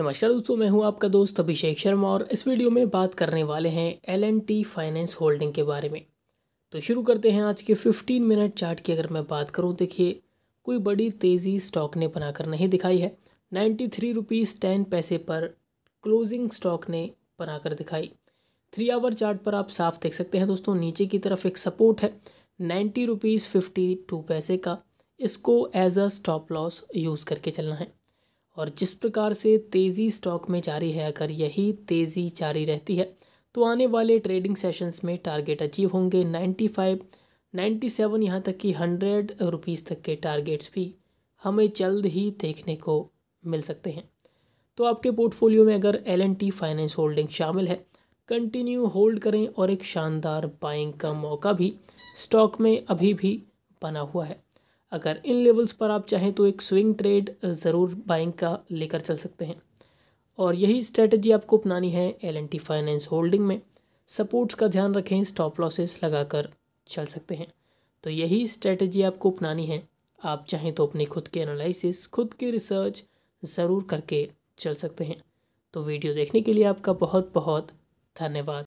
नमस्कार दोस्तों मैं हूं आपका दोस्त अभिषेक शर्मा और इस वीडियो में बात करने वाले हैं L and T finance holding के बारे में तो शुरू करते हैं आज के 15 मिनट चार्ट की अगर मैं बात करूं देखिए कोई बड़ी तेज़ी स्टॉक ने बनाकर नहीं दिखाई है नाइन्टी थ्री रुपीज़ टेन पैसे पर क्लोजिंग स्टॉक ने बनाकर दिखाई थ्री आवर चार्ट पर आप साफ देख सकते हैं दोस्तों नीचे की तरफ एक सपोर्ट है नाइन्टी रुपीज़ फिफ्टी टू पैसे का इसको as a stop loss use करके चलना है और जिस प्रकार से तेज़ी स्टॉक में जारी है अगर यही तेज़ी जारी रहती है तो आने वाले ट्रेडिंग सेशंस में टारगेट अचीव होंगे 95, 97 यहाँ तक कि हंड्रेड रुपीज़ तक के टारगेट्स भी हमें जल्द ही देखने को मिल सकते हैं तो आपके पोर्टफोलियो में अगर एल फाइनेंस होल्डिंग शामिल है कंटिन्यू होल्ड करें और एक शानदार बाइंग का मौका भी स्टॉक में अभी भी बना हुआ है अगर इन लेवल्स पर आप चाहें तो एक स्विंग ट्रेड ज़रूर बाइंग का लेकर चल सकते हैं और यही स्ट्रेटजी आपको अपनानी है एल फाइनेंस होल्डिंग में सपोर्ट्स का ध्यान रखें स्टॉप लॉसेस लगाकर चल सकते हैं तो यही स्ट्रेटजी आपको अपनानी है आप चाहें तो अपने खुद के एनालिसिस खुद की रिसर्च ज़रूर करके चल सकते हैं तो वीडियो देखने के लिए आपका बहुत बहुत धन्यवाद